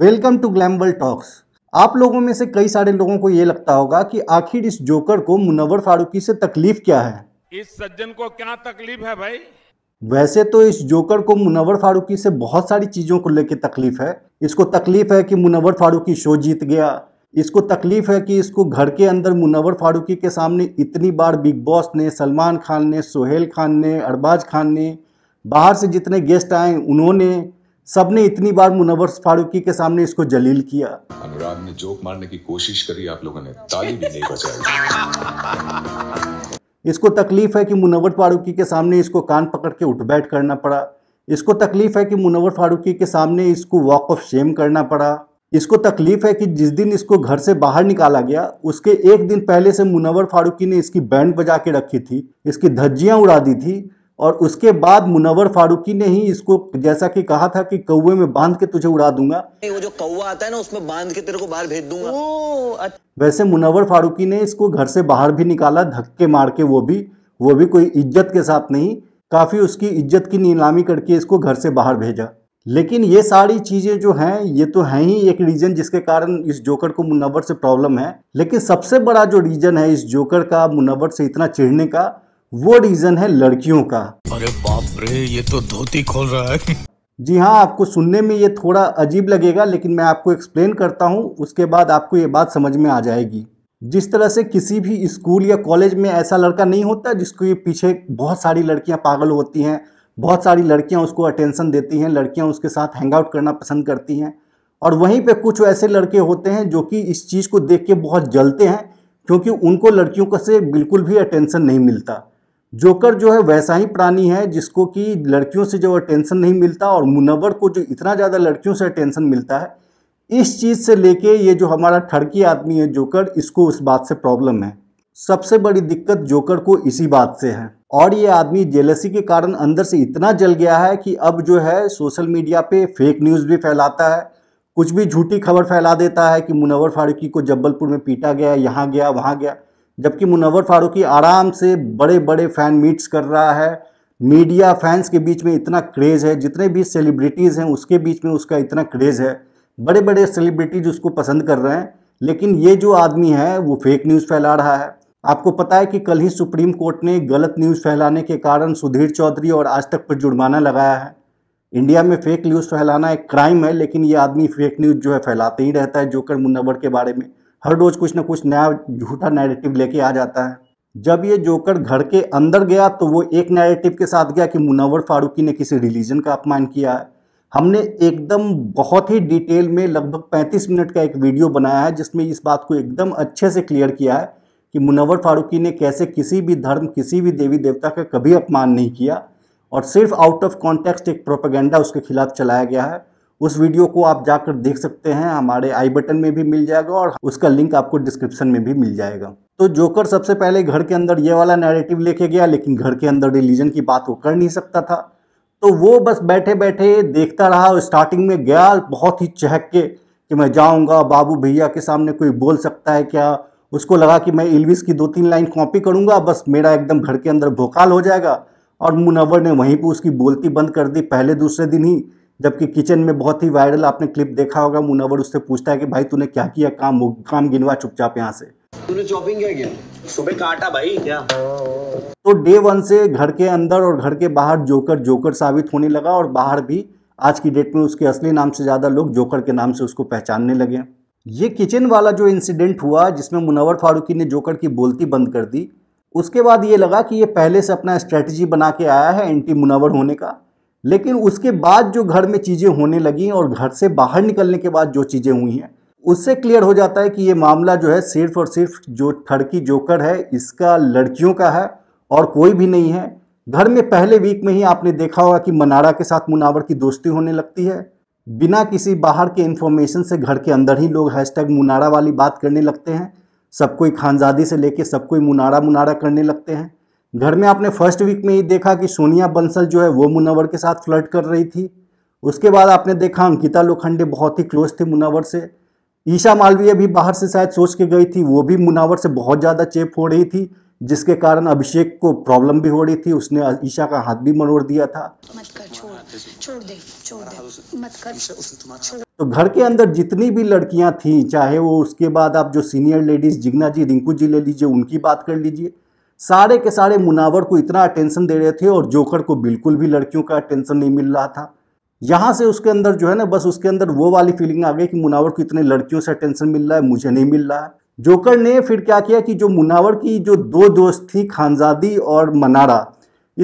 Welcome to ग्लैम्बल talks आप लोगों में से कई सारे लोगों को ये लगता होगा कि आखिर इस जोकर को मुनवर फारूकी से तकलीफ क्या है इस सज्जन को क्या तकलीफ है भाई वैसे तो इस जोकर को मुनवर फारूकी से बहुत सारी चीज़ों को लेकर तकलीफ है इसको तकलीफ है कि मुनवर फारूकी शो जीत गया इसको तकलीफ है कि इसको घर के अंदर मुनवर फारूकी के सामने इतनी बार बिग बॉस ने सलमान खान ने सोहेल खान ने अरबाज खान ने बाहर से जितने गेस्ट आए उन्होंने सबने इतनी बार मुनवर फारूकी के सामने इसको जलील किया अनुराग ने जोक मारने की कोशिश करी आप लोगों ने ताली भी नहीं बचाई इसको तकलीफ है कि मुनवर फारूकी के सामने इसको कान पकड़ के उठ बैठ करना पड़ा इसको तकलीफ है कि मुनवर फारूकी के सामने इसको वॉक ऑफ शेम करना पड़ा इसको तकलीफ है कि जिस दिन इसको घर से बाहर निकाला गया उसके एक दिन पहले से मुनवर फारूकी ने इसकी बैंड बजा के रखी थी इसकी धज्जियां उड़ा दी थी और उसके बाद मुनवर फारूकी ने ही इसको जैसा कि कहा था कि कौए में बांध के तुझे उड़ा दूंगा वो जो कौआ आता है ना उसमें बांध के तेरे को बाहर भेज दूंगा ओ, अच्छा। वैसे मुनवर फारूकी ने इसको घर से बाहर भी निकाला धक्के मार के वो भी वो भी कोई इज्जत के साथ नहीं काफ़ी उसकी इज्जत की नीलामी करके इसको घर से बाहर भेजा लेकिन ये सारी चीज़ें जो हैं ये तो है ही एक रीज़न जिसके कारण इस जोकर को मुनवर से प्रॉब्लम है लेकिन सबसे बड़ा जो रीज़न है इस जोकर का मुनवर से इतना चिढ़ने का वो रीजन है लड़कियों का अरे बाप रे ये तो धोती खोल रहा है जी हाँ आपको सुनने में ये थोड़ा अजीब लगेगा लेकिन मैं आपको एक्सप्लेन करता हूँ उसके बाद आपको ये बात समझ में आ जाएगी जिस तरह से किसी भी स्कूल या कॉलेज में ऐसा लड़का नहीं होता जिसको ये पीछे बहुत सारी लड़कियाँ पागल होती हैं बहुत सारी लड़कियाँ उसको अटेंशन देती हैं लड़कियाँ उसके साथ हैंग आउट करना पसंद करती हैं और वहीं पर कुछ ऐसे लड़के होते हैं जो कि इस चीज़ को देख के बहुत जलते हैं क्योंकि उनको लड़कियों का से बिल्कुल भी अटेंशन नहीं मिलता जोकर जो है वैसा ही प्राणी है जिसको कि लड़कियों से जो है टेंशन नहीं मिलता और मुनवर को जो इतना ज़्यादा लड़कियों से टेंशन मिलता है इस चीज़ से लेके ये जो हमारा ठड़की आदमी है जोकर इसको उस बात से प्रॉब्लम है सबसे बड़ी दिक्कत जोकर को इसी बात से है और ये आदमी जेलसी के कारण अंदर से इतना जल गया है कि अब जो है सोशल मीडिया पे फेक न्यूज़ भी फैलाता है कुछ भी झूठी खबर फैला देता है कि मुनवर फारूकी को जबलपुर में पीटा गया यहाँ गया वहाँ गया जबकि मुनवर फारूकी आराम से बड़े बड़े फ़ैन मीट्स कर रहा है मीडिया फैंस के बीच में इतना क्रेज़ है जितने भी सेलिब्रिटीज़ हैं उसके बीच में उसका इतना क्रेज़ है बड़े बड़े सेलिब्रिटीज उसको पसंद कर रहे हैं लेकिन ये जो आदमी है वो फेक न्यूज़ फैला रहा है आपको पता है कि कल ही सुप्रीम कोर्ट ने गलत न्यूज़ फैलाने के कारण सुधीर चौधरी और आज तक पर जुर्माना लगाया है इंडिया में फेक न्यूज़ फैलाना एक क्राइम है लेकिन ये आदमी फेक न्यूज़ जो है फैलाते ही रहता है जोकर मुन्नवर के बारे में हर रोज़ कुछ ना कुछ नया झूठा नैरेटिव लेके आ जाता है जब ये जोकर घर के अंदर गया तो वो एक नैरेटिव के साथ गया कि मुनावर फारूकी ने किसी रिलीजन का अपमान किया है हमने एकदम बहुत ही डिटेल में लगभग 35 मिनट का एक वीडियो बनाया है जिसमें इस बात को एकदम अच्छे से क्लियर किया है कि मुनावर फारूकी ने कैसे किसी भी धर्म किसी भी देवी देवता का कभी अपमान नहीं किया और सिर्फ आउट ऑफ कॉन्टेक्स्ट एक प्रोपेगेंडा उसके खिलाफ चलाया गया है उस वीडियो को आप जाकर देख सकते हैं हमारे आई बटन में भी मिल जाएगा और उसका लिंक आपको डिस्क्रिप्शन में भी मिल जाएगा तो जोकर सबसे पहले घर के अंदर ये वाला नैरेटिव लेके गया लेकिन घर के अंदर रिलीजन की बात वो कर नहीं सकता था तो वो बस बैठे बैठे देखता रहा स्टार्टिंग में गया बहुत ही चहक के कि मैं जाऊंगा बाबू भैया के सामने कोई बोल सकता है क्या उसको लगा कि मैं इल्विस की दो तीन लाइन कॉपी करूंगा बस मेरा एकदम घर के अंदर भोकाल हो जाएगा और मुनवर ने वहीं पर उसकी बोलती बंद कर दी पहले दूसरे दिन ही जबकि किचन में बहुत ही वायरल आपने क्लिप देखा होगा मुनावर उससे पूछता है कि भाई तूने क्या किया काम काम गिनवा चुपचाप यहाँ से तूने चॉपिंग क्या किया सुबह काटा भाई क्या तो डे वन से घर के अंदर और घर के बाहर जोकर जोकर साबित होने लगा और बाहर भी आज की डेट में उसके असली नाम से ज़्यादा लोग जोकर के नाम से उसको पहचानने लगे ये किचन वाला जो इंसिडेंट हुआ जिसमें मुनावर फारूकी ने जोकर की बोलती बंद कर दी उसके बाद ये लगा कि ये पहले से अपना स्ट्रेटजी बना के आया है एंटी मुनावर होने का लेकिन उसके बाद जो घर में चीज़ें होने लगी और घर से बाहर निकलने के बाद जो चीज़ें हुई हैं उससे क्लियर हो जाता है कि ये मामला जो है सिर्फ और सिर्फ जो ठड़की जोकर है इसका लड़कियों का है और कोई भी नहीं है घर में पहले वीक में ही आपने देखा होगा कि मनारा के साथ मुनावर की दोस्ती होने लगती है बिना किसी बाहर के इन्फॉर्मेशन से घर के अंदर ही लोग हैशटैग मुनारा वाली बात करने लगते हैं सब कोई खानजादी से लेके सब कोई मुनारा मुनारा करने लगते हैं घर में आपने फर्स्ट वीक में ही देखा कि सोनिया बंसल जो है वो मुनावर के साथ फ्लर्ट कर रही थी उसके बाद आपने देखा अंकिता लोखंडे बहुत ही क्लोज थी मुनावर से ईशा मालवीय भी बाहर से शायद सोच के गई थी वो भी मुनावर से बहुत ज़्यादा चेप हो रही थी जिसके कारण अभिषेक को प्रॉब्लम भी हो रही थी उसने ईशा का हाथ भी मरोड़ दिया था मत कर छोड़ छोड़ छोड़ दे मत कर तो घर के अंदर जितनी भी लड़कियां थी चाहे वो उसके बाद आप जो सीनियर लेडीज़ जिग्ना जी रिंकू जी ले लीजिए उनकी बात कर लीजिए सारे के सारे मुनावर को इतना अटेंशन दे रहे थे और जोकर को बिल्कुल भी लड़कियों का अटेंशन नहीं मिल रहा था यहाँ से उसके अंदर जो है ना बस उसके अंदर वो वाली फीलिंग आ गई कि मुनावर को इतने लड़कियों से अटेंशन मिल रहा है मुझे नहीं मिल रहा है जोकर ने फिर क्या किया कि जो मुनावर की जो दो दोस्त थी खानजादी और मनारा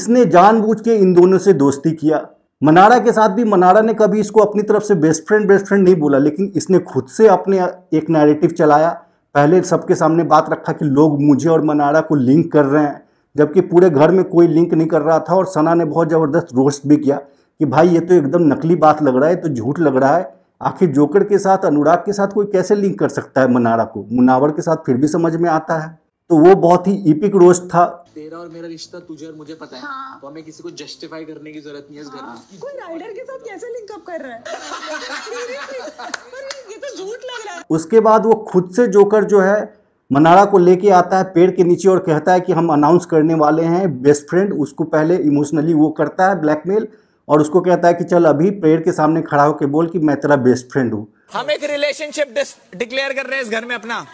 इसने जानबूझ के इन दोनों से दोस्ती किया मनारा के साथ भी मनारा ने कभी इसको अपनी तरफ से बेस्ट फ्रेंड बेस्ट फ्रेंड नहीं बोला लेकिन इसने खुद से अपने एक नैरेटिव चलाया पहले सबके सामने बात रखा कि लोग मुझे और मनारा को लिंक कर रहे हैं जबकि पूरे घर में कोई लिंक नहीं कर रहा था और सना ने बहुत ज़बरदस्त रोस्ट भी किया कि भाई ये तो एकदम नकली बात लग रहा है तो झूठ लग रहा है आखिर जोकर के साथ अनुराग के साथ कोई कैसे लिंक कर सकता है मनारा को मुनावर के साथ फिर भी समझ में आता है तो वो बहुत ही इपिक रोस्ट था तेरा और मेरा रिश्ता तुझे और मुझे पता है हाँ। तो हमें किसी को जस्टिफाई करने की जरूरत नहीं है इस घर में हाँ। कोई राइडर के साथ कैसे लिंकअप कर रहा है उसके बाद वो खुद से जोकर जो है मनारा को लेके आता है पेड़ के नीचे और कहता है कि हम अनाउंस करने वाले हैं बेस्ट फ्रेंड उसको पहले इमोशनली वो करता है ब्लैकमेल और उसको कहता है कि चल अभी पेड़ के सामने खड़ा होकर बोल कि मैं तेरा बेस्ट फ्रेंड हूँ हम एक रिलेशनशिप डिक्लेयर कर रहे हैं इस घर में अपना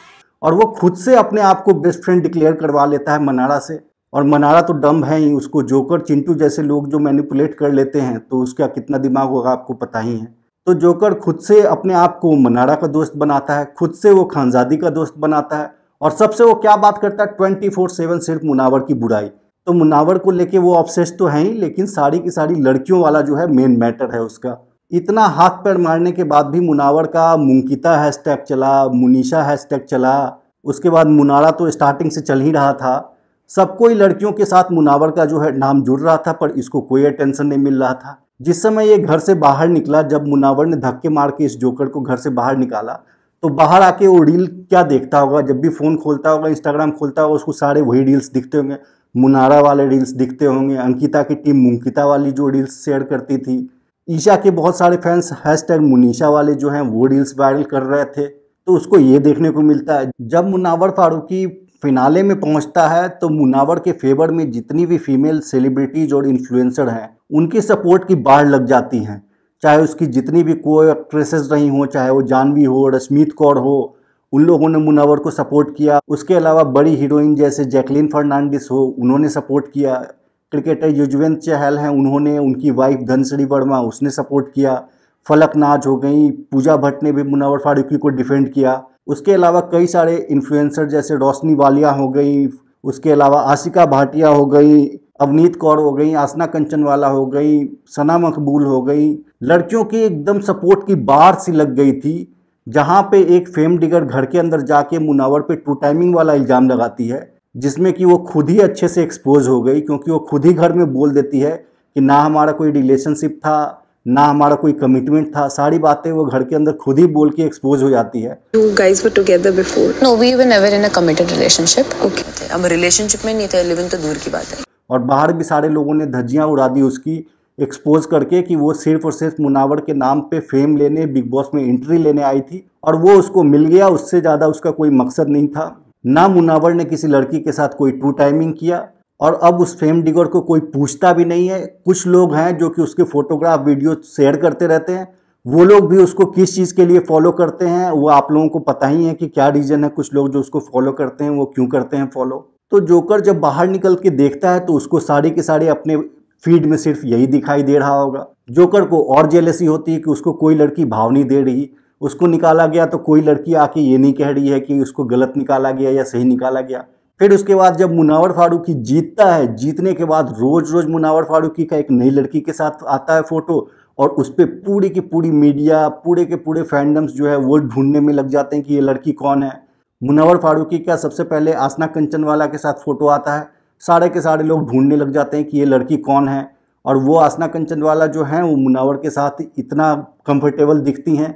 और वो खुद से अपने आप को बेस्ट फ्रेंड डिक्लेयर करवा लेता है मनारा से और मनारा तो डम है ही उसको जोकर चिंटू जैसे लोग जो मैनिपुलेट कर लेते हैं तो उसका कितना दिमाग होगा आपको पता ही है तो जोकर खुद से अपने आप को मनाड़ा का दोस्त बनाता है खुद से वो खानजादी का दोस्त बनाता है और सबसे वो क्या बात करता है ट्वेंटी फोर सेवन सिर्फ मुनावर की बुराई तो मुनावर को लेके वो ऑब्सेस तो है ही लेकिन सारी की सारी लड़कियों वाला जो है मेन मैटर है उसका इतना हाथ पैर मारने के बाद भी मुनावर का मुमकिता हैशटैग चला मुनीषा हैशटैग चला उसके बाद मुनारा तो स्टार्टिंग से चल ही रहा था सबको ही लड़कियों के साथ मुनावर का जो है नाम जुड़ रहा था पर इसको कोई अटेंशन नहीं मिल रहा था जिस समय ये घर से बाहर निकला जब मुनावर ने धक्के मार के इस जोकर को घर से बाहर निकाला तो बाहर आके वो रील क्या देखता होगा जब भी फ़ोन खोलता होगा इंस्टाग्राम खोलता होगा उसको सारे वही रील्स दिखते होंगे मुनारा वाले रील्स दिखते होंगे अंकिता की टीम मुंकिता वाली जो रील्स शेयर करती थी ईशा के बहुत सारे फैंस हैश टैग मुनीषा वाले जो हैं वो रील्स वायरल कर रहे थे तो उसको ये देखने को मिलता है जब मुनावर फारूकी फिनाले में पहुंचता है तो मुनावर के फेवर में जितनी भी फीमेल सेलिब्रिटीज और इन्फ्लुएंसर हैं उनके सपोर्ट की बाढ़ लग जाती हैं चाहे उसकी जितनी भी को एक्ट्रेसेस रही हों चाहे वो जानवी हो रश्मीत कौर हो उन लोगों ने मुनावर को सपोर्ट किया उसके अलावा बड़ी हीरोइन जैसे जैकलिन फर्नांडिस हो उन्होंने सपोर्ट किया क्रिकेटर युजवेंद्र चहल हैं उन्होंने उनकी वाइफ धनश्री वर्मा उसने सपोर्ट किया फलक नाज हो गई पूजा भट्ट ने भी मुनावर फारूकी को डिफेंड किया उसके अलावा कई सारे इन्फ्लुएंसर जैसे रोशनी वालिया हो गई उसके अलावा आशिका भाटिया हो गई अवनीत कौर हो गई आसना कंचनवाला हो गई सना मकबूल हो गई लड़कियों की एकदम सपोर्ट की बार सी लग गई थी जहाँ पे एक फेम डिगर घर के अंदर जाके मुनावर पे टू टाइमिंग वाला इल्ज़ाम लगाती है जिसमें कि वो खुद ही अच्छे से एक्सपोज हो गई क्योंकि वो खुद ही घर में बोल देती है कि ना हमारा कोई रिलेशनशिप था ना हमारा कोई कमिटमेंट था सारी बातें वो घर के अंदर खुद ही बोल के एक्सपोज हो जाती है you guys were together before no we were never in a committed relationship okay हम रिलेशनशिप में नहीं थे लिविंग तो दूर की बात है और बाहर भी सारे लोगों ने धज्जियां उड़ा दी उसकी एक्सपोज करके कि वो सिर्फ और सिर्फ मुनावर के नाम पे फेम लेने बिग बॉस में एंट्री लेने आई थी और वो उसको मिल गया उससे ज़्यादा उसका कोई मकसद नहीं था ना मुनावर ने किसी लड़की के साथ कोई टू टाइमिंग किया और अब उस फेम डिगर को कोई पूछता भी नहीं है कुछ लोग हैं जो कि उसके फोटोग्राफ वीडियो शेयर करते रहते हैं वो लोग भी उसको किस चीज़ के लिए फॉलो करते हैं वो आप लोगों को पता ही है कि क्या रीज़न है कुछ लोग जो उसको फॉलो करते हैं वो क्यों करते हैं फॉलो तो जोकर जब बाहर निकल के देखता है तो उसको साड़ी के सारे अपने फीड में सिर्फ यही दिखाई दे रहा होगा जोकर को और जेलसी होती है कि उसको कोई लड़की भाव नहीं दे रही उसको निकाला गया तो कोई लड़की आके ये नहीं कह रही है कि उसको गलत निकाला गया या सही निकाला गया फिर उसके बाद जब मुनावर फारूकी जीतता है जीतने के बाद रोज़ रोज़ मुनावर फारूकी का एक नई लड़की के साथ आता है फ़ोटो और उस पर पूरी की पूरी मीडिया पूरे के पूरे फैंडम्स जो है वो ढूंढने में लग जाते हैं कि ये लड़की कौन है मुनावर फारूकी का सबसे पहले आसना कंचनवाला के साथ फ़ोटो आता है सारे के सारे लोग ढूंढने लग जाते हैं कि ये लड़की कौन है और वो आसना कंचनवाला जो हैं वो मुनावर के साथ इतना कंफर्टेबल दिखती हैं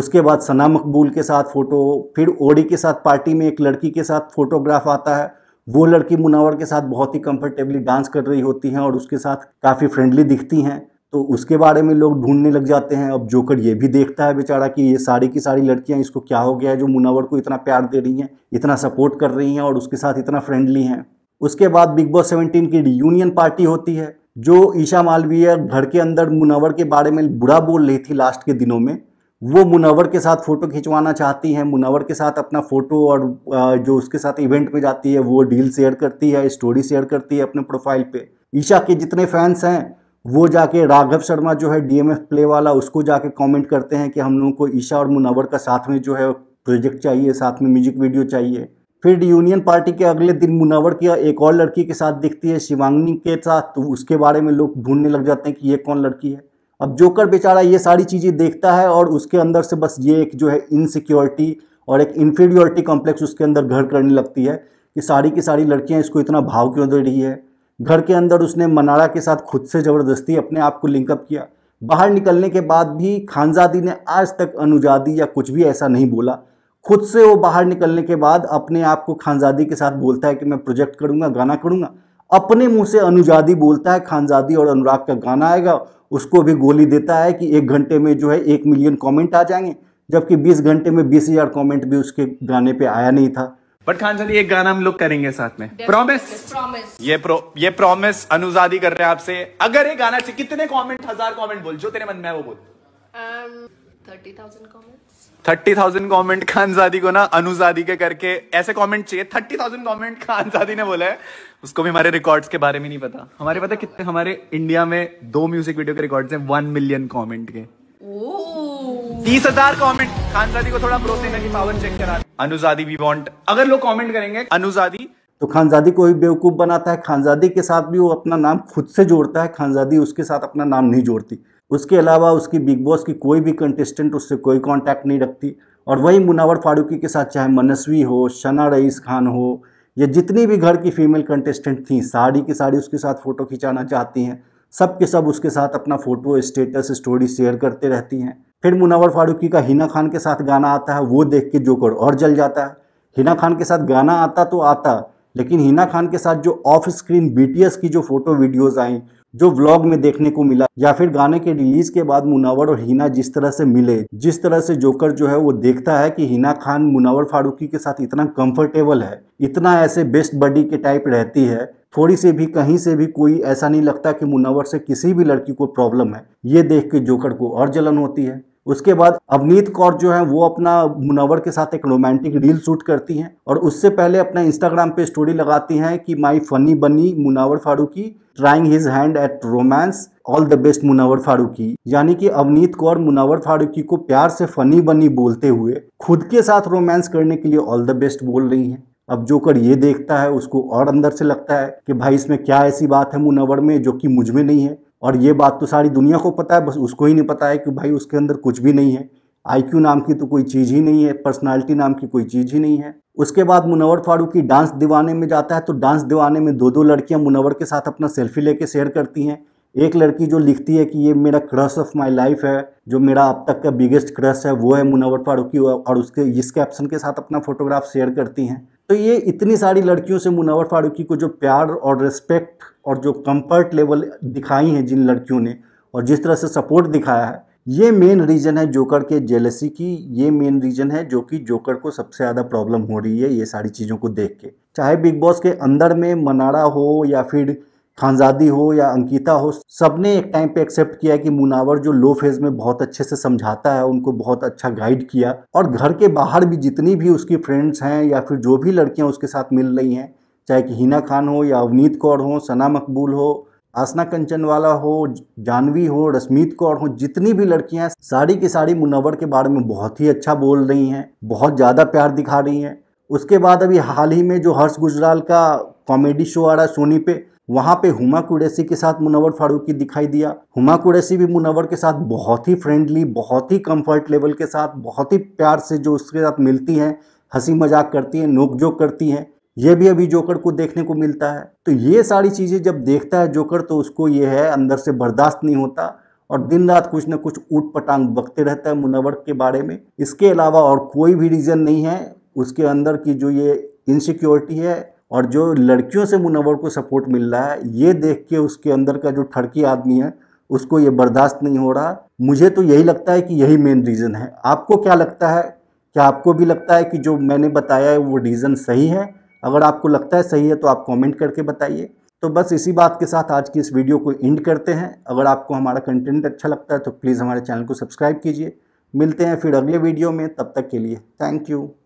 उसके बाद सना मकबूल के साथ फ़ोटो फिर ओडी के साथ पार्टी में एक लड़की के साथ फ़ोटोग्राफ आता है वो लड़की मुनावर के साथ बहुत ही कंफर्टेबली डांस कर रही होती हैं और उसके साथ काफ़ी फ्रेंडली दिखती हैं तो उसके बारे में लोग ढूंढने लग जाते हैं अब जोकर ये भी देखता है बेचारा कि ये सारी की सारी लड़कियां इसको क्या हो गया है जो मुनावर को इतना प्यार दे रही हैं इतना सपोर्ट कर रही हैं और उसके साथ इतना फ्रेंडली हैं उसके बाद बिग बॉस सेवनटीन की रियूनियन पार्टी होती है जो ईशा मालवीय घर के अंदर मुनावर के बारे में बुरा बोल रही थी लास्ट के दिनों में वो मुनवर के साथ फ़ोटो खिंचवाना चाहती हैं मुनवर के साथ अपना फ़ोटो और जो उसके साथ इवेंट में जाती है वो डील शेयर करती है स्टोरी शेयर करती है अपने प्रोफाइल पे ईशा के जितने फैंस हैं वो जाके राघव शर्मा जो है डीएमएफ प्ले वाला उसको जाके कमेंट करते हैं कि हम लोगों को ईशा और मुनवर का साथ में जो है प्रोजेक्ट चाहिए साथ में म्यूजिक वीडियो चाहिए फिर यूनियन पार्टी के अगले दिन मुनावर की एक और लड़की के साथ दिखती है शिवांगनी के साथ तो उसके बारे में लोग ढूंढने लग जाते हैं कि ये कौन लड़की है अब जोकर बेचारा ये सारी चीज़ें देखता है और उसके अंदर से बस ये एक जो है इनसिक्योरिटी और एक इन्फीरियोरिटी कॉम्प्लेक्स उसके अंदर घर करने लगती है कि सारी की सारी लड़कियाँ इसको इतना भाव क्यों दे रही है घर के अंदर उसने मनारा के साथ खुद से ज़बरदस्ती अपने आप को लिंकअप किया बाहर निकलने के बाद भी खानजादी ने आज तक अनुजादी या कुछ भी ऐसा नहीं बोला खुद से वो बाहर निकलने के बाद अपने आप को खानजादी के साथ बोलता है कि मैं प्रोजेक्ट करूँगा गाना करूँगा अपने मुंह से अनुजादी बोलता है खानजादी और अनुराग का गाना आएगा उसको भी गोली देता है कि एक घंटे में जो है एक मिलियन कमेंट आ जाएंगे जबकि 20 घंटे में 20,000 कॉमेंट भी उसके गाने पे आया नहीं था बट खान सर एक गाना हम लोग करेंगे साथ में प्रॉमिस ये प्रो ये प्रॉमिस अनुजादी कर रहे हैं आपसे अगर ये गाना कितने कॉमेंट हजार कॉमेंट बोल जो तेरे मन में है वो बोल um... thirty thousand comment Khanzaadi को ना अनुजादी के करके ऐसे कॉमेंट चाहिए थर्टी थाउजेंड कॉमेंट खानजादी ने बोला है उसको भी हमारे रिकॉर्ड्स के बारे में नहीं पता हमारे पता कितने हमारे इंडिया में दो म्यूजिक वीडियो के रिकॉर्ड्स हैं वन मिलियन कॉमेंट के तीस हजार कॉमेंट खानजादी को थोड़ा प्रोसेना की पावर चेक करा अनुजादी वी वॉन्ट अगर लोग कॉमेंट करेंगे अनुजादी तो खानजादी को भी बेवकूफ़ बनाता है खानजादी के साथ भी वो अपना नाम खुद से जोड़ता है खानजादी उसके साथ अपना नाम नहीं जोड़ती उसके अलावा उसकी बिग बॉस की कोई भी कंटेस्टेंट उससे कोई कांटेक्ट नहीं रखती और वही मुनावर फारूकी के साथ चाहे मनस्वी हो शना रईस खान हो या जितनी भी घर की फीमेल कंटेस्टेंट थी साड़ी की साड़ी उसके साथ फ़ोटो खिंचाना चाहती हैं सब के सब उसके साथ अपना फ़ोटो स्टेटस स्टोरी शेयर करते रहती हैं फिर मुनावर फारूकी का हिना खान के साथ गाना आता है वो देख के जोकर और जल जाता है हिना खान के साथ गाना आता तो आता लेकिन हिना खान के साथ जो ऑफ स्क्रीन बीटीएस की जो फ़ोटो वीडियोज़ आई जो व्लॉग में देखने को मिला या फिर गाने के रिलीज के बाद मुनावर और हिना जिस तरह से मिले जिस तरह से जोकर जो है वो देखता है कि हिना खान मुनावर फारूकी के साथ इतना कंफर्टेबल है इतना ऐसे बेस्ट बडी के टाइप रहती है थोड़ी से भी कहीं से भी कोई ऐसा नहीं लगता कि मुनावर से किसी भी लड़की को प्रॉब्लम है ये देख के जोकर को और जलन होती है उसके बाद अवनीत कौर जो है वो अपना मुनावर के साथ एक रोमांटिक रील शूट करती हैं और उससे पहले अपना इंस्टाग्राम पे स्टोरी लगाती हैं कि my funny bunny Munawar Faruqui trying his hand at romance all the best Munawar Faruqui यानी कि अवनीत कौर मुनावर फारूकी को प्यार से फनी बनी बोलते हुए खुद के साथ रोमांस करने के लिए ऑल द बेस्ट बोल रही हैं अब जोकर ये देखता है उसको और अंदर से लगता है कि भाई इसमें क्या ऐसी बात है मुनावर में जो कि मुझ में नहीं है और ये बात तो सारी दुनिया को पता है बस उसको ही नहीं पता है कि भाई उसके अंदर कुछ भी नहीं है आईक्यू नाम की तो कोई चीज़ ही नहीं है पर्सनालिटी नाम की कोई चीज़ ही नहीं है उसके बाद मुनवर फारूकी डांस दीवाने में जाता है तो डांस दीवाने में दो दो लड़कियां मुनवर के साथ अपना सेल्फी लेके शेयर करती हैं एक लड़की जो लिखती है कि ये मेरा क्रश ऑफ माय लाइफ है जो मेरा अब तक का बिगेस्ट क्रश है वो है मुनवर फारूकी और उसके इस कैप्शन के साथ अपना फोटोग्राफ शेयर करती हैं तो ये इतनी सारी लड़कियों से मुनवर फारूकी को जो प्यार और रिस्पेक्ट और जो कंफर्ट लेवल दिखाई है जिन लड़कियों ने और जिस तरह से सपोर्ट दिखाया है ये मेन रीज़न है जोकर के जेलसी की ये मेन रीज़न है जो कि जोकर को सबसे ज़्यादा प्रॉब्लम हो रही है ये सारी चीज़ों को देख के चाहे बिग बॉस के अंदर में मनारा हो या फिर खानजादी हो या अंकिता हो सब ने एक टाइम पे एक्सेप्ट किया कि मुनावर जो लो फेज में बहुत अच्छे से समझाता है उनको बहुत अच्छा गाइड किया और घर के बाहर भी जितनी भी उसकी फ्रेंड्स हैं या फिर जो भी लड़कियां उसके साथ मिल रही हैं चाहे कि हिना खान हो या अवनीत कौर हो सना मकबूल हो आसना कंचनवाला हो जानवी हो रश्मीत कौर हो जितनी भी लड़कियां साड़ी की साड़ी मुनवर के बारे में बहुत ही अच्छा बोल रही हैं बहुत ज़्यादा प्यार दिखा रही हैं उसके बाद अभी हाल ही में जो हर्ष गुजराल का कॉमेडी शो आ रहा है सोनी पे वहाँ पे हुमा कुरैसी के साथ मुनवर फारूकी दिखाई दिया हुमा कुरैसी भी मुनवर के साथ बहुत ही फ्रेंडली बहुत ही कंफर्ट लेवल के साथ बहुत ही प्यार से जो उसके साथ मिलती हैं हंसी मजाक करती हैं नोक जोक करती हैं ये भी अभी जोकर को देखने को मिलता है तो ये सारी चीज़ें जब देखता है जोकर तो उसको ये है अंदर से बर्दाश्त नहीं होता और दिन रात कुछ ना कुछ ऊट पटांग बकते रहता है मुनवर के बारे में इसके अलावा और कोई भी रीज़न नहीं है उसके अंदर की जो ये इनसिक्योरिटी है और जो लड़कियों से मुनवर को सपोर्ट मिल रहा है ये देख के उसके अंदर का जो ठड़की आदमी है उसको ये बर्दाश्त नहीं हो रहा मुझे तो यही लगता है कि यही मेन रीज़न है आपको क्या लगता है क्या आपको भी लगता है कि जो मैंने बताया है वो रीज़न सही है अगर आपको लगता है सही है तो आप कमेंट करके बताइए तो बस इसी बात के साथ आज की इस वीडियो को एंड करते हैं अगर आपको हमारा कंटेंट अच्छा लगता है तो प्लीज़ हमारे चैनल को सब्सक्राइब कीजिए मिलते हैं फिर अगले वीडियो में तब तक के लिए थैंक यू